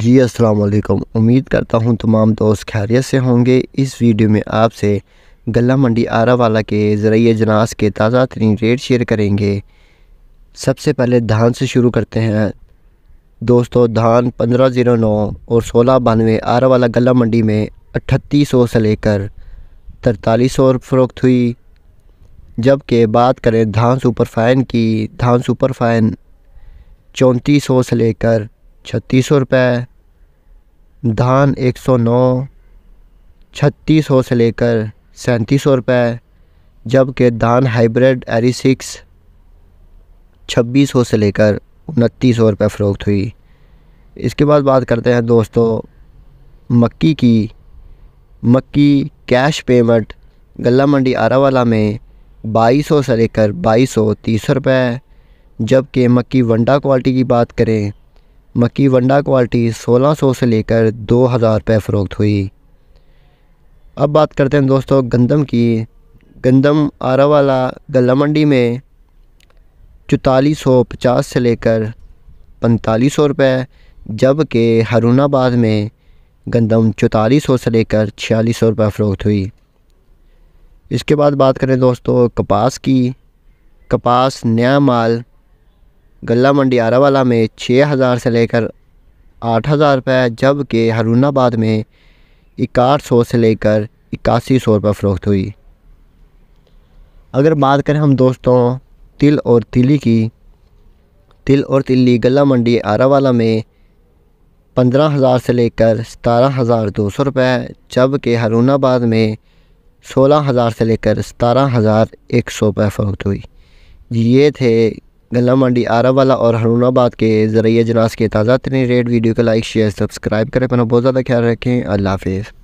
जी वालेकुम उम्मीद करता हूँ तमाम दोस्त खैरियत से होंगे इस वीडियो में आपसे गला मंडी आरा वाला के ज़रिए जनास के ताज़ा तरीन रेट शेयर करेंगे सबसे पहले धान से शुरू करते हैं दोस्तों धान पंद्रह ज़ीरो नौ और सोलह बानवे आरा वाला गला मंडी में अट्ठतीस सौ से लेकर तरतालीस सौ फरोख्त हुई जबकि बात करें धान सुपरफाइन की धान सुपरफाइन चौंतीस सौ से लेकर छत्तीस सौ रुपये धान एक सौ नौ छत्तीस सौ से लेकर सैंतीस सौ रुपये जबकि धान हाइब्रिड एरी सिक्स छब्बीस सौ से लेकर उनतीस सौ रुपये फ़रोख्त हुई इसके बाद बात करते हैं दोस्तों मक्की की मक्की कैश पेमेंट गला मंडी आरावाला में बाईस सौ से लेकर बाईस सौ तीस रुपये जबकि मक्की वंडा क्वालिटी की बात करें मक्की वंडा क्वालिटी 1600 से लेकर 2000 रुपये फ़रोख्त हुई अब बात करते हैं दोस्तों गंदम की गंदम आरा वाला गला मंडी में चौतालीस सौ पचास से लेकर पैंतालीस सौ रुपये जबकि हरूणाबाद में गंदम चौतालीस सौ से लेकर छियालीस सौ रुपये फ़रोख्त हुई इसके बाद बात करें दोस्तों कपास की कपास नया माल गला मंडी आरावाला में छः हज़ार से लेकर आठ हज़ार रुपये जबकि हरूनाबाद में इक्ट सौ से लेकर इक्यासी सौ रुपये फ़रोख्त हुई अगर बात करें हम दोस्तों तिल और तिली की तिल और तिल्ली गला मंडी आरावाला में पंद्रह हज़ार से लेकर सतारह हज़ार दो सौ रुपये जबकि हरूनाबाद में सोलह हज़ार से लेकर सतारह हज़ार एक सौ रुपये फ़रोख्त हुई ये थे गला मंडी आरा वाला और हरूनाबाद के ज़रिए जनाज के ताज़ा तरीन रेट वीडियो को लाइक शेयर सब्सक्राइब करें अपना बहुत ज़्यादा ख्याल रखें अल्लाह हाफिज़